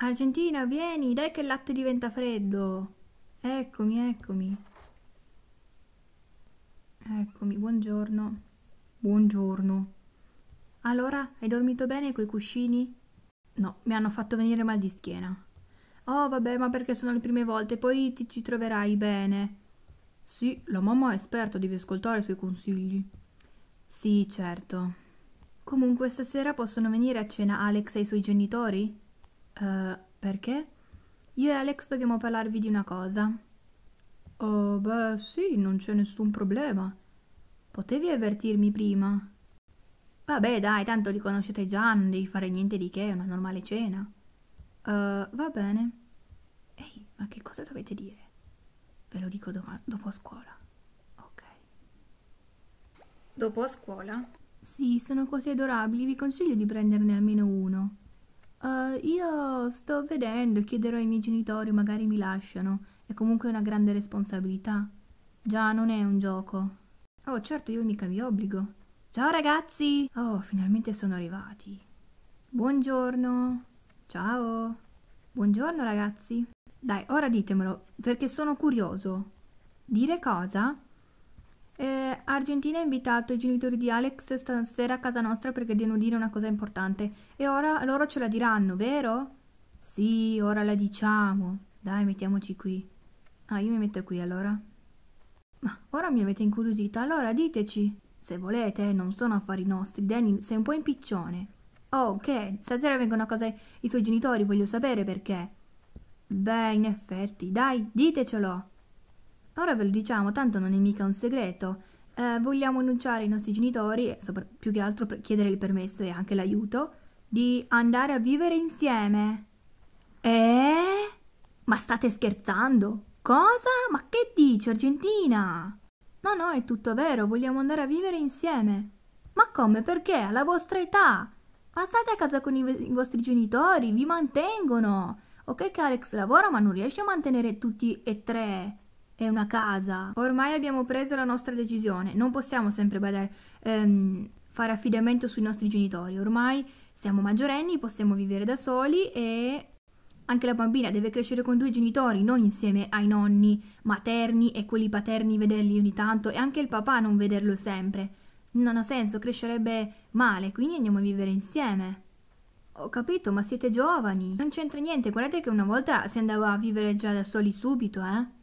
Argentina, vieni, dai che il latte diventa freddo. Eccomi, eccomi. Eccomi, buongiorno. Buongiorno. Allora, hai dormito bene coi cuscini? No, mi hanno fatto venire mal di schiena. Oh, vabbè, ma perché sono le prime volte, poi ti ci troverai bene. Sì, la mamma è esperta, devi ascoltare i suoi consigli. Sì, certo. Comunque stasera possono venire a cena Alex e i suoi genitori? Uh, perché? Io e Alex dobbiamo parlarvi di una cosa. Oh, beh, sì, non c'è nessun problema. Potevi avvertirmi prima? Vabbè, dai, tanto li conoscete già, non devi fare niente di che, è una normale cena. Uh, va bene. Ehi, ma che cosa dovete dire? Ve lo dico doma- dopo scuola. Ok. Dopo scuola? Sì, sono così adorabili, vi consiglio di prenderne almeno uno io sto vedendo, chiederò ai miei genitori, magari mi lasciano. È comunque una grande responsabilità. Già, non è un gioco. Oh, certo, io mica vi obbligo. Ciao ragazzi! Oh, finalmente sono arrivati. Buongiorno. Ciao. Buongiorno ragazzi. Dai, ora ditemelo, perché sono curioso. Dire cosa? Argentina ha invitato i genitori di Alex stasera a casa nostra perché devono dire una cosa importante. E ora loro ce la diranno, vero? Sì, ora la diciamo. Dai, mettiamoci qui. Ah, io mi metto qui allora. Ma ora mi avete incuriosita, allora diteci. Se volete, non sono affari nostri. Danny, sei un po' impiccione. Oh, che? stasera vengono a casa i suoi genitori, voglio sapere perché. Beh, in effetti, dai, ditecelo. Ora ve lo diciamo, tanto non è mica un segreto eh, vogliamo annunciare ai nostri genitori, sopra, più che altro chiedere il permesso e anche l'aiuto, di andare a vivere insieme. Eh? Ma state scherzando? Cosa? Ma che dici, Argentina? No, no, è tutto vero, vogliamo andare a vivere insieme. Ma come? Perché? Alla vostra età? Ma state a casa con i, i vostri genitori, vi mantengono. Ok che Alex lavora ma non riesce a mantenere tutti e tre è una casa. Ormai abbiamo preso la nostra decisione, non possiamo sempre badare, ehm, fare affidamento sui nostri genitori. Ormai siamo maggiorenni, possiamo vivere da soli e anche la bambina deve crescere con due genitori, non insieme ai nonni materni e quelli paterni vederli ogni tanto e anche il papà non vederlo sempre. Non ha senso, crescerebbe male, quindi andiamo a vivere insieme. Ho capito, ma siete giovani. Non c'entra niente, guardate che una volta si andava a vivere già da soli subito, eh.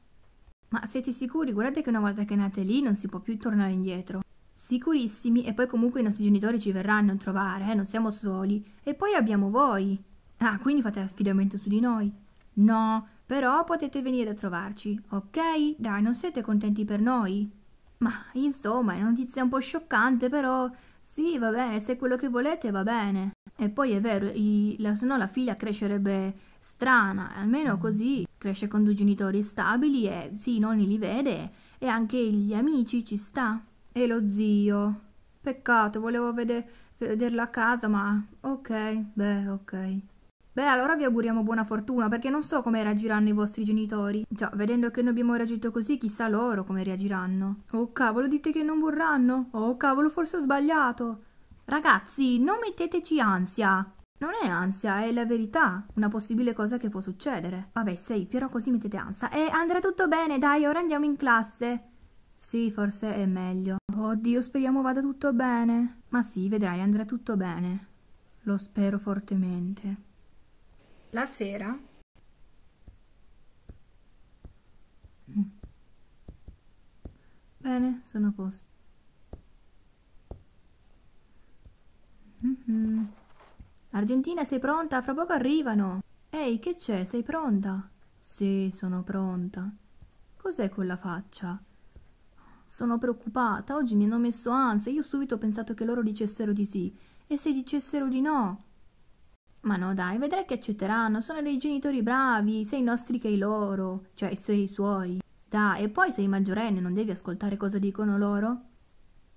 Ma siete sicuri? Guardate che una volta che nate lì non si può più tornare indietro. Sicurissimi, e poi comunque i nostri genitori ci verranno a trovare, eh? non siamo soli. E poi abbiamo voi. Ah, quindi fate affidamento su di noi? No, però potete venire a trovarci, ok? Dai, non siete contenti per noi? Ma insomma, è una notizia un po' scioccante, però sì, va bene, se è quello che volete va bene. E poi è vero, i, la, se no la figlia crescerebbe strana, almeno così Cresce con due genitori stabili e sì, i nonni li vede e anche gli amici ci sta. E lo zio. Peccato, volevo vede vederla a casa, ma ok, beh, ok. Beh, allora vi auguriamo buona fortuna, perché non so come reagiranno i vostri genitori. Già, vedendo che noi abbiamo reagito così, chissà loro come reagiranno. Oh cavolo, dite che non vorranno? Oh cavolo, forse ho sbagliato. Ragazzi, non metteteci ansia. Non è ansia, è la verità. Una possibile cosa che può succedere. Vabbè, sei però così mettete ansia. E andrà tutto bene, dai, ora andiamo in classe. Sì, forse è meglio. Oddio, speriamo vada tutto bene. Ma sì, vedrai, andrà tutto bene. Lo spero fortemente. La sera? Mm. Bene, sono a posto. Argentina, sei pronta? Fra poco arrivano. Ehi, che c'è? Sei pronta? Sì, sono pronta. Cos'è quella faccia? Sono preoccupata, oggi mi hanno messo ansia, io subito ho pensato che loro dicessero di sì. E se dicessero di no? Ma no dai, vedrai che accetteranno, sono dei genitori bravi, sei nostri che i loro, cioè sei i suoi. Dai, e poi sei maggiorenne, non devi ascoltare cosa dicono loro?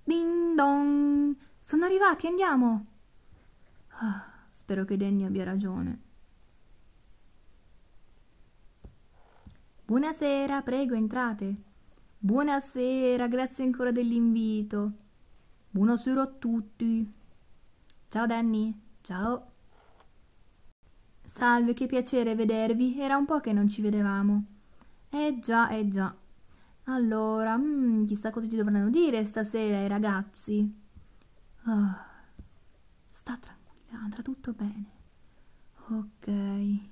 Ding dong! Sono arrivati, andiamo! Ah. Spero che Danny abbia ragione. Buonasera, prego entrate. Buonasera, grazie ancora dell'invito. Buonasera a tutti. Ciao Danny, ciao. Salve, che piacere vedervi. Era un po' che non ci vedevamo. Eh già, eh già. Allora, mm, chissà cosa ci dovranno dire stasera i ragazzi. Oh, sta tranquillo andrà tutto bene. Ok.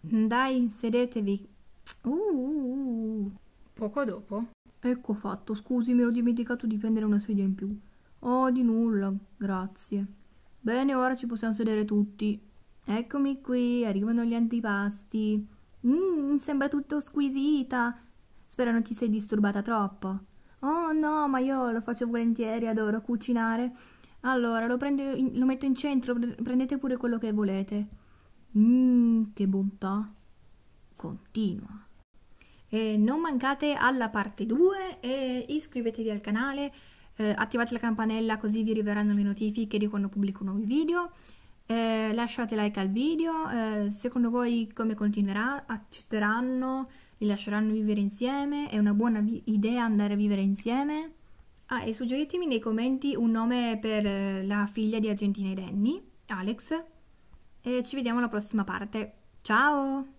Dai, sedetevi. Uh, uh, uh, uh. Poco dopo. Ecco fatto, scusi, mi ero dimenticato di prendere una sedia in più. Oh, di nulla, grazie. Bene, ora ci possiamo sedere tutti. Eccomi qui, arrivano gli antipasti. Mmm, sembra tutto squisita. Spero non ti sei disturbata troppo. Oh no, ma io lo faccio volentieri, adoro cucinare. Allora, lo, prendo in, lo metto in centro, prendete pure quello che volete. Mmm, che bontà. Continua. E non mancate alla parte 2 e iscrivetevi al canale, eh, attivate la campanella così vi arriveranno le notifiche di quando pubblico nuovi video. Eh, lasciate like al video, eh, secondo voi come continuerà? Accetteranno? Li lasceranno vivere insieme? È una buona idea andare a vivere insieme? Ah, e suggeritemi nei commenti un nome per eh, la figlia di Argentina e Danny, Alex. E ci vediamo alla prossima parte. Ciao!